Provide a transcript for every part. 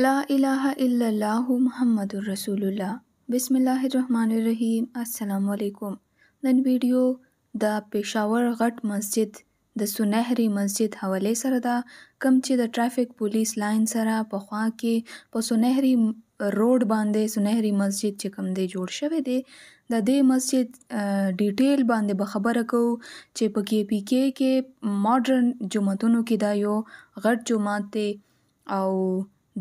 لا اله الا الله محمد رسول الله بسم الله الرحمن الرحیم السلام علیکم نن ویډیو د پېښور غټ مسجد د سنهري مسجد حواله سره دا کم چې د ټرافیک پولیس لاین سره په خوا کې په سنهري روډ باندې سنهري مسجد چې کم دی جوړ شوی دی د دې مسجد ډیټیل باندې به خبره کو چې په کې پی کې کې ماډرن جمعتونو کې دا یو غټ جمعات دی او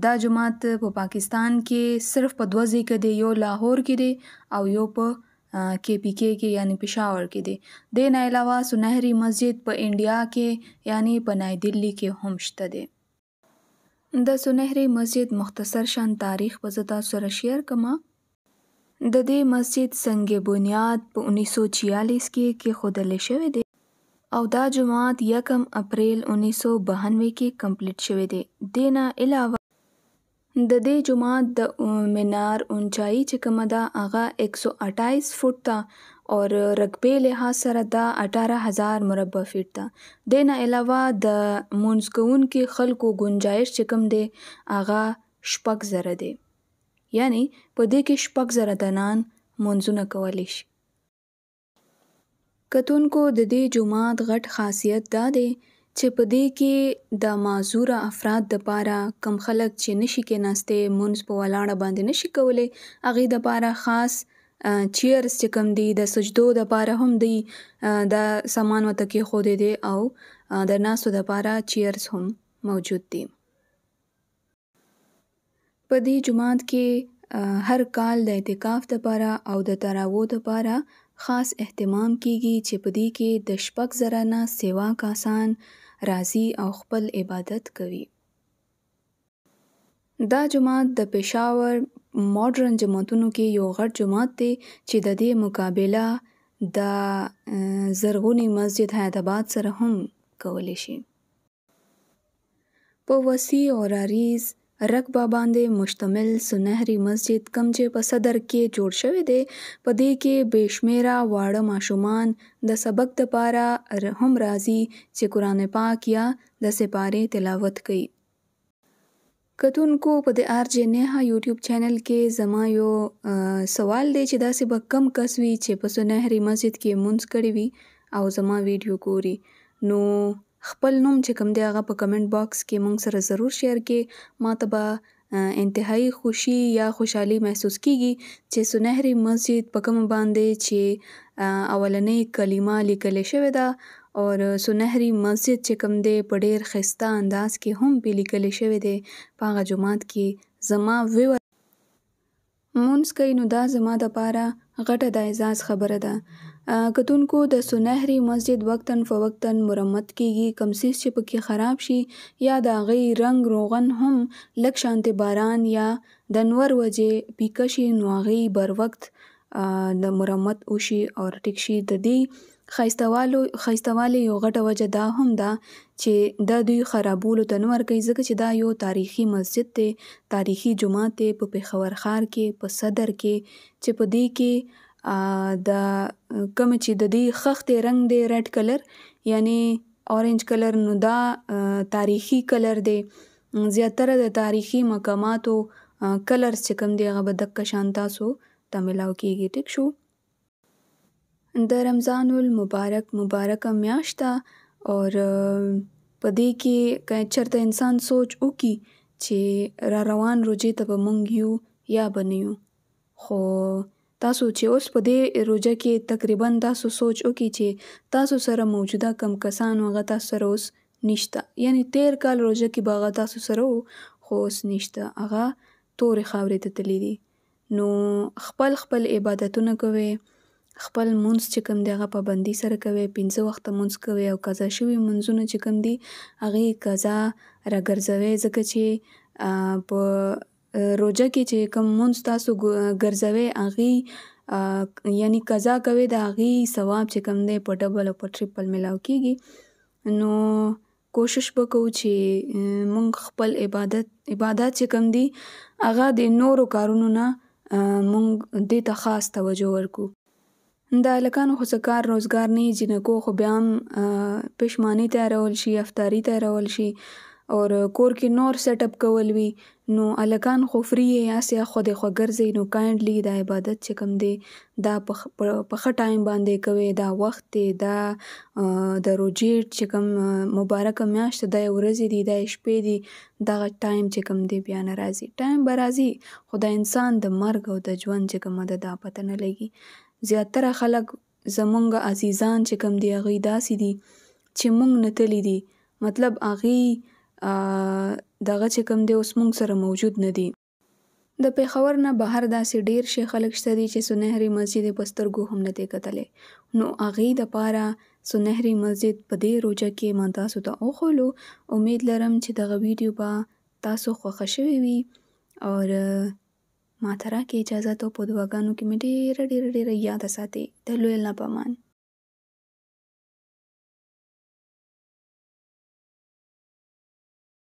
دا جومات په پاکستان کې صرف په دوه ځای کې دی یو لاهور کې دی او یو په کې پی کې کې یعنی پېښور کې دی د نه علاوه سنهري مسجد په انډیا کې یعنی په نای دلی کې هم شته دی د سنهري مسجد مختصر شان تاریخ په زتا سره شیر کما د دې مسجد څنګه بنیاد په 1946 کې کې خودل شوی دی او دا جماعت یکم اپریل 1992 کې کمپلیټ شوی دی دینا علاوه د دې جومات د منار اونچایي چې کومه ده هغه 128 فټ ده او رقبې لحاظ سره دا 18000 مربع فټ ده د نه علاوه د مونږ کوون کې خلکو گنجائش چې کوم دی هغه شپږ زره دی یعنی په دې کې شپږ زره دنان مونږونه کولی شي کتونکو د دې جومات غټ خاصیت دا دی چې په دې کې د معذور افراد د پاره کم خلک چې نشي کې ناشته مونږ په ولاړه باندې نشي کولای اغه د پاره خاص چیرز چې کم دی د سجدو د پاره هم دی د سامان وته کې خو دی او د ناسو د پاره چیرز هم موجود دي په دې جماعت کې هر کال د اعتکاف لپاره او د تراوو لپاره خاص اهتمام کیږي چې په دې کې د شپږ زره نه سیوا کسان راځي او خپل عبادت کوي دا جماعت د پېښور ماډرن جماعتونو کې یو غټ جماعت دی چې د دې مقابله د زرغونی مسجد حیدرآباد سره هم کولی شي په وسیع او راریز رقبه باندې مشتمل سنهري مسجد کم چې په صدر کې جوړ شوی دی په دې کې بشمیره واړه ماشومان د سبق لپاره هم راځي چې قران پاک یا د سپاره تلاوت کوي کتونکو په د آر جی نه یوټیوب چینل کې زما یو سوال دی چې داسې به کم کس وي چې په سنهري مسجد کې مونږ کړی وي او زما ویډیو ګوري نو خپل نوم چې کوم دی هغه په کمنټ باکس کې مونږ سره ضرور شیر کې ما ته به انتهایی خوشي یا خوشحالي محسوس کیږي چې سنهری مسجد په کوم باندې چې اولنې کلمه لیکل شوې ده او سنهری مسجد چې کوم دی په ډیر خسته انداز کې هم په لیکل شوې ده په هغه جماعت کې زما ویور مونږ کوي نو دا زما د پاره غټه د اعزاز خبره ده کتونکو د سنهري مسجد وقتاً فوقتاً مرمت کیږي کم سیس چې پکې خراب شي یا د غي رنگ روغن هم لک شانت باران یا د نور وجه پیکشي نو غي بر وخت د مرمت وشي او ټیک شي د دې خیستوالو خیستوالې یو غټه وجه دا هم دا چې د دوی خرابولو تنور کوي ځکه چې دا یو تاریخي مسجد ته تاریخي جمعه ته په پیښور خار کې په صدر کې چې په دې کې د کومه چې د دې خښتې رنگ دی ریډ کلر یعنی اورنج کلر نو دا تاریخي کلر دی زیاتره د تاریخي مقاماتو کلر چې کوم دی هغه به دک شان تاسو ته ملاو کیږي ټیک شو د رمضان المبارک مبارکه میاشته او پدې کې که چرته انسان سوچ وکي چې را روان روجې ته به مونږ یو یا بنیو خو تاسو چې اوس په دې روزه کې تقریبا تاسو سوچ وکړئ چې تاسو سره موجوده کم کسان هغه تاسو سره اوس نشته یعنی تیر کال روزه کې به هغه تاسو سره وو خو اوس نشته هغه تورې خاورې ته تللی دي نو خپل خپل عبادتونه کوي خپل مونږ چې کوم دی هغه پابندي سره کوي پنځه وخت مونږ کوي او قضا شوی مونږونه چې کوم دی هغه قضا راګرځوي ځکه چې په روژه کې چې کوم مونږ تاسو ګرځوي هغه یعنی قضا کوي د هغه ثواب چې کوم دی په ډبل او په ټریپل ملاو کیږي نو کوشش وکړو چې مونږ خپل عبادت عبادت چې کوم دی هغه د نورو کارونو نه مونږ دې ته خاص توجه ورکو دا لکانو خو کار روزګار نه جنکو خو بیا هم پښمانی ته رول شي افطاری ته رول شي او کور کې نور سیټ اپ کول وي نو الکان خو فری یا سیا خو د خو ګرځي نو کایندلی د عبادت چې کم دی دا په خه ټایم باندې کوي دا وخت دی دا د روجی چې کم مبارک میاشت د ورځې دی د شپې دی دا ټایم چې کم دی بیا ناراضي ټایم برازي خدای انسان د مرګ او د ژوند چې کوم د پته نه لګي زیاتره خلک زمونږ عزیزان چې کم دی غي داسي دي چې مونږ نتلی دي مطلب اغي دغه چې کوم دی اوس موږ سره موجود نه دي د پیښور نه بهر داسې ډیر شي خلک شته دي چې سنهري مسجد په سترګو هم نه دی کتلې نو هغې دپاره سنهري مسجد په دې روژه کې ما تاسو ته وښولو امید لرم چې دغه ویډیو به تاسو خوښه شوې وي او ما ته راکې اجازه ته په دعاګانو کې مې ډېره ډېره ډېره یاده ساتي د لوی الله په امان